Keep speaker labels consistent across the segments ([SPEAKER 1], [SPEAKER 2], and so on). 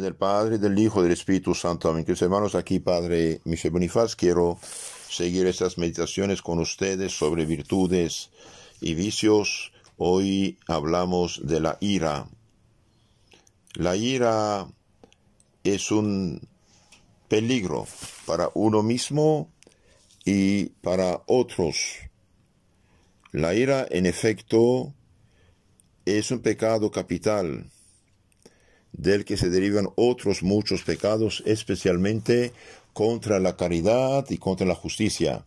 [SPEAKER 1] del Padre, del Hijo, del Espíritu Santo. Amén. Queridos hermanos, aquí Padre Michel Bonifaz, quiero seguir estas meditaciones con ustedes sobre virtudes y vicios. Hoy hablamos de la ira. La ira es un peligro para uno mismo y para otros. La ira, en efecto, es un pecado capital del que se derivan otros muchos pecados, especialmente contra la caridad y contra la justicia.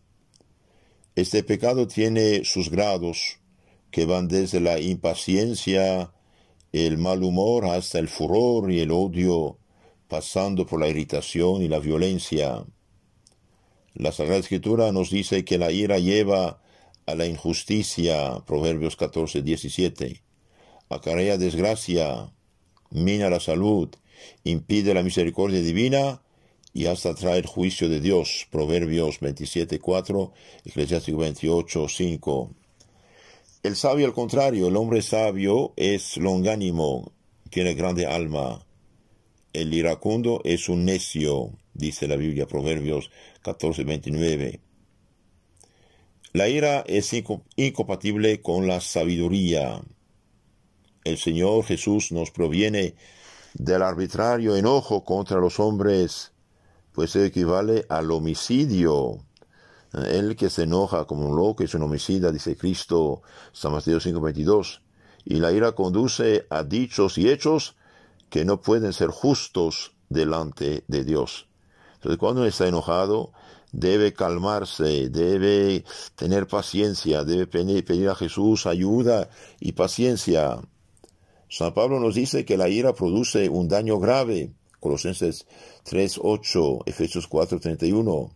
[SPEAKER 1] Este pecado tiene sus grados, que van desde la impaciencia, el mal humor, hasta el furor y el odio, pasando por la irritación y la violencia. La Sagrada Escritura nos dice que la ira lleva a la injusticia, Proverbios 14, 17, acarrea desgracia, mina la salud, impide la misericordia divina y hasta trae el juicio de Dios. Proverbios 27.4, Eclesiástico 28.5. El sabio al contrario, el hombre sabio es longánimo, tiene grande alma. El iracundo es un necio, dice la Biblia, Proverbios 14.29. La ira es incompatible con la sabiduría el Señor Jesús nos proviene del arbitrario enojo contra los hombres, pues equivale al homicidio. El que se enoja como un loco es un homicida, dice Cristo, San Mateo 5:22. Y la ira conduce a dichos y hechos que no pueden ser justos delante de Dios. Entonces, cuando está enojado, debe calmarse, debe tener paciencia, debe pedir a Jesús ayuda y paciencia. San Pablo nos dice que la ira produce un daño grave. Colosenses 3.8, Efesios 4.31.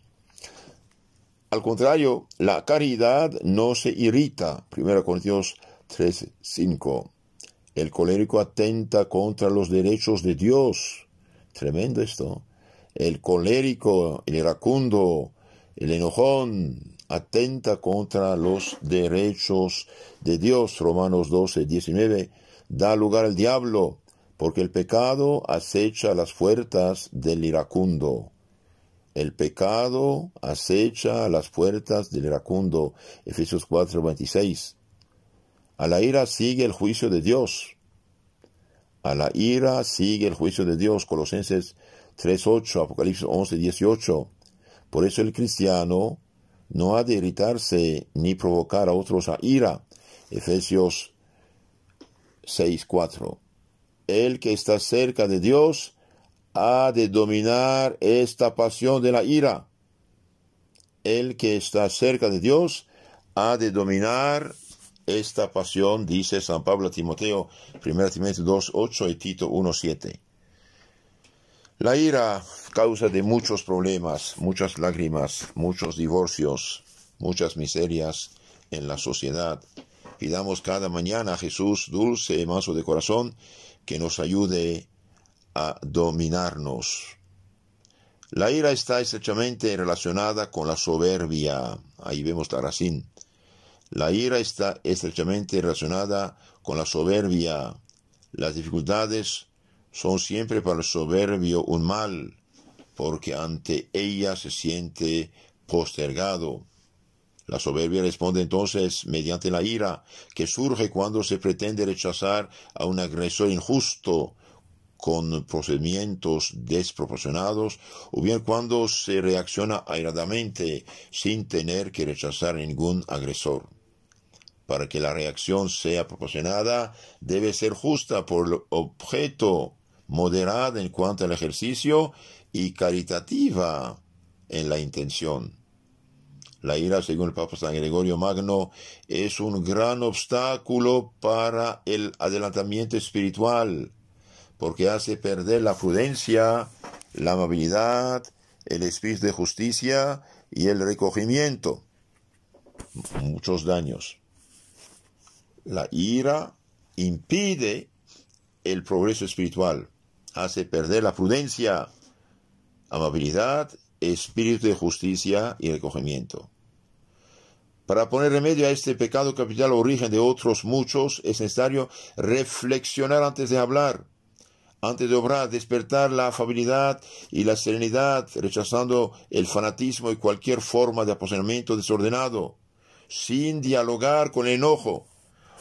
[SPEAKER 1] Al contrario, la caridad no se irrita. 1 Corintios 3.5. El colérico atenta contra los derechos de Dios. Tremendo esto. El colérico, el iracundo, el enojón, atenta contra los derechos de Dios. Romanos 12, 19 da lugar al diablo, porque el pecado acecha las puertas del iracundo. El pecado acecha las puertas del iracundo. Efesios 4, 26. A la ira sigue el juicio de Dios. A la ira sigue el juicio de Dios. Colosenses 3:8, Apocalipsis 11, 18. Por eso el cristiano no ha de irritarse ni provocar a otros a ira. Efesios 6.4. El que está cerca de Dios ha de dominar esta pasión de la ira. El que está cerca de Dios ha de dominar esta pasión, dice San Pablo a Timoteo, 1 Timoteo 2.8 y Tito 1.7. La ira causa de muchos problemas, muchas lágrimas, muchos divorcios, muchas miserias en la sociedad, Pidamos cada mañana a Jesús, dulce y de corazón, que nos ayude a dominarnos. La ira está estrechamente relacionada con la soberbia. Ahí vemos Tarasín. La ira está estrechamente relacionada con la soberbia. Las dificultades son siempre para el soberbio un mal, porque ante ella se siente postergado. La soberbia responde entonces mediante la ira, que surge cuando se pretende rechazar a un agresor injusto con procedimientos desproporcionados, o bien cuando se reacciona airadamente sin tener que rechazar ningún agresor. Para que la reacción sea proporcionada, debe ser justa por objeto, moderada en cuanto al ejercicio y caritativa en la intención. La ira, según el Papa San Gregorio Magno, es un gran obstáculo para el adelantamiento espiritual, porque hace perder la prudencia, la amabilidad, el espíritu de justicia y el recogimiento. Muchos daños. La ira impide el progreso espiritual, hace perder la prudencia, amabilidad espíritu de justicia y recogimiento. Para poner remedio a este pecado capital, origen de otros muchos, es necesario reflexionar antes de hablar, antes de obrar, despertar la afabilidad y la serenidad, rechazando el fanatismo y cualquier forma de apasionamiento desordenado, sin dialogar con el enojo,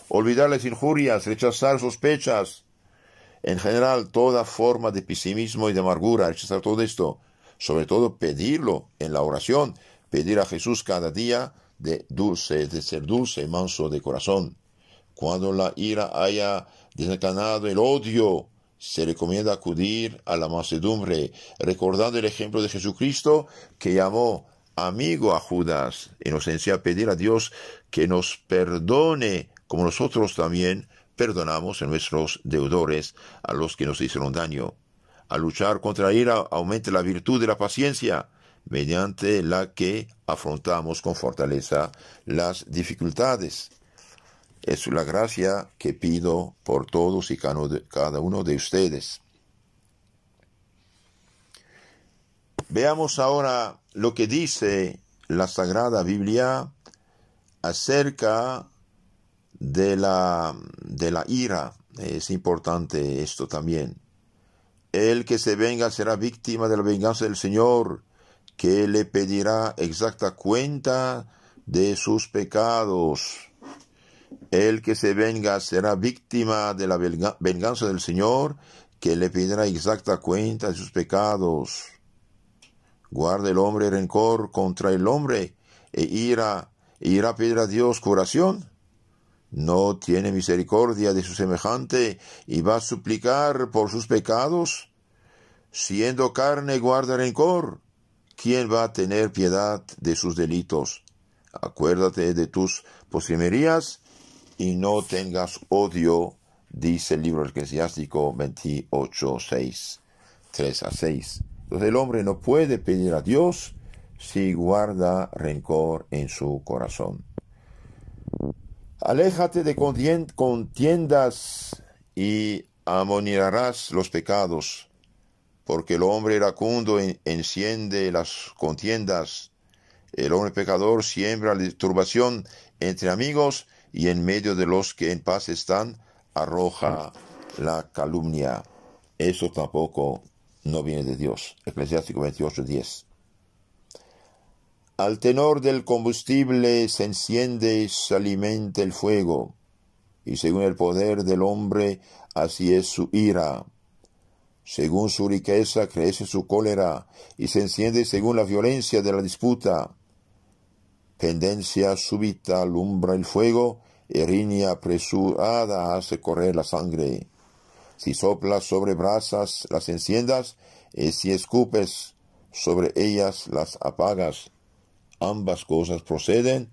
[SPEAKER 1] olvidar las injurias, rechazar sospechas, en general toda forma de pesimismo y de amargura, rechazar todo esto, sobre todo pedirlo en la oración, pedir a Jesús cada día de, dulce, de ser dulce, manso de corazón. Cuando la ira haya desencadenado el odio, se recomienda acudir a la mansedumbre, recordando el ejemplo de Jesucristo que llamó amigo a Judas En pedir a Dios que nos perdone, como nosotros también perdonamos a nuestros deudores, a los que nos hicieron daño a luchar contra la ira, aumente la virtud de la paciencia, mediante la que afrontamos con fortaleza las dificultades. Es la gracia que pido por todos y cada uno de ustedes. Veamos ahora lo que dice la Sagrada Biblia acerca de la, de la ira. Es importante esto también. El que se venga será víctima de la venganza del Señor, que le pedirá exacta cuenta de sus pecados. El que se venga será víctima de la venganza del Señor, que le pedirá exacta cuenta de sus pecados. Guarda el hombre rencor contra el hombre e ira, e irá a pedir a Dios curación no tiene misericordia de su semejante y va a suplicar por sus pecados? Siendo carne guarda rencor. ¿Quién va a tener piedad de sus delitos? Acuérdate de tus posimerías y no tengas odio, dice el libro eclesiástico 28, 6, 3 a 6. Entonces el hombre no puede pedir a Dios si guarda rencor en su corazón. Aléjate de contiendas y amonirás los pecados, porque el hombre iracundo enciende las contiendas. El hombre pecador siembra la turbación entre amigos y en medio de los que en paz están arroja la calumnia. Eso tampoco no viene de Dios. Eclesiástico 28, 10. Al tenor del combustible se enciende y se alimenta el fuego, y según el poder del hombre, así es su ira. Según su riqueza crece su cólera, y se enciende según la violencia de la disputa. Pendencia súbita alumbra el fuego, erinia apresurada hace correr la sangre. Si soplas sobre brasas, las enciendas, y si escupes sobre ellas, las apagas ambas cosas proceden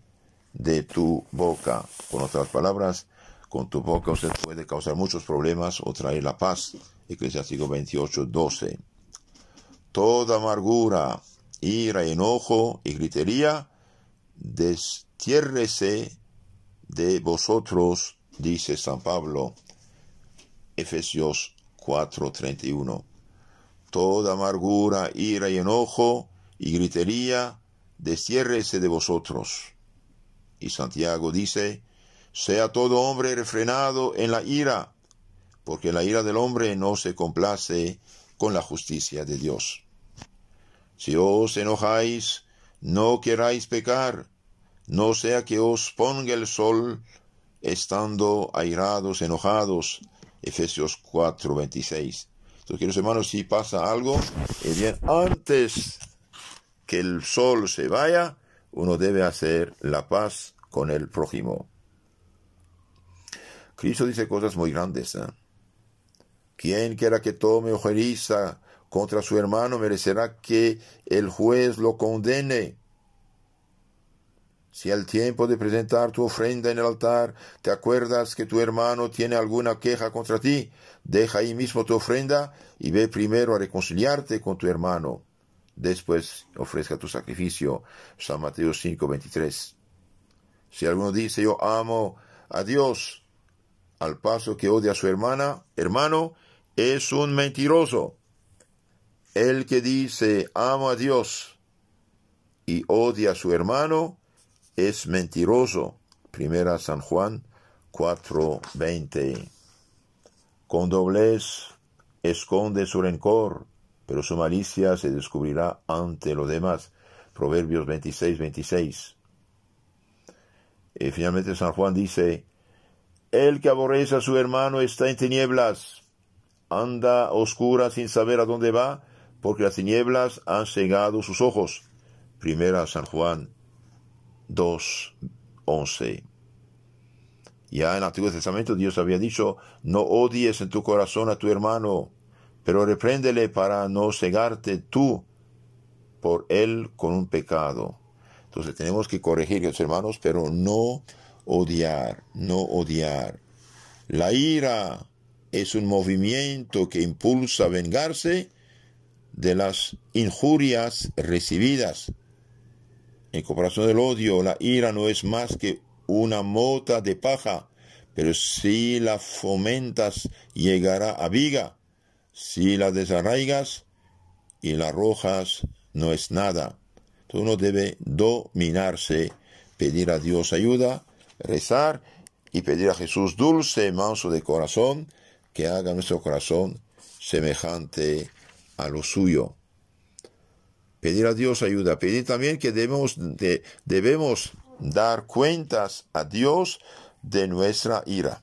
[SPEAKER 1] de tu boca. Con otras palabras, con tu boca usted puede causar muchos problemas o traer la paz. Eclesiástico 28, 12. Toda amargura, ira, enojo y gritería, destiérrese de vosotros, dice San Pablo. Efesios 4:31. Toda amargura, ira y enojo y gritería, desciérrese de vosotros. Y Santiago dice, sea todo hombre refrenado en la ira, porque la ira del hombre no se complace con la justicia de Dios. Si os enojáis, no queráis pecar, no sea que os ponga el sol estando airados, enojados. Efesios 4:26. Entonces, queridos hermanos, si pasa algo, es eh, bien antes que el sol se vaya, uno debe hacer la paz con el prójimo. Cristo dice cosas muy grandes. ¿eh? Quien quiera que tome ojeriza contra su hermano merecerá que el juez lo condene. Si al tiempo de presentar tu ofrenda en el altar te acuerdas que tu hermano tiene alguna queja contra ti, deja ahí mismo tu ofrenda y ve primero a reconciliarte con tu hermano después ofrezca tu sacrificio. San Mateo 5.23 Si alguno dice yo amo a Dios, al paso que odia a su hermana, hermano, es un mentiroso. El que dice amo a Dios y odia a su hermano, es mentiroso. Primera San Juan 4:20. Con doblez esconde su rencor pero su malicia se descubrirá ante lo demás. Proverbios 26, 26. Y finalmente San Juan dice, el que aborrece a su hermano está en tinieblas, anda oscura sin saber a dónde va, porque las tinieblas han cegado sus ojos. Primera San Juan 2, 11. Ya en el Antiguo Testamento Dios había dicho, no odies en tu corazón a tu hermano, pero repréndele para no cegarte tú por él con un pecado. Entonces tenemos que corregir, hermanos, pero no odiar, no odiar. La ira es un movimiento que impulsa a vengarse de las injurias recibidas. En comparación del odio, la ira no es más que una mota de paja, pero si la fomentas llegará a viga si la desarraigas y la arrojas, no es nada. Uno debe dominarse, pedir a Dios ayuda, rezar y pedir a Jesús dulce, manso de corazón, que haga nuestro corazón semejante a lo suyo. Pedir a Dios ayuda, pedir también que debemos, debemos dar cuentas a Dios de nuestra ira.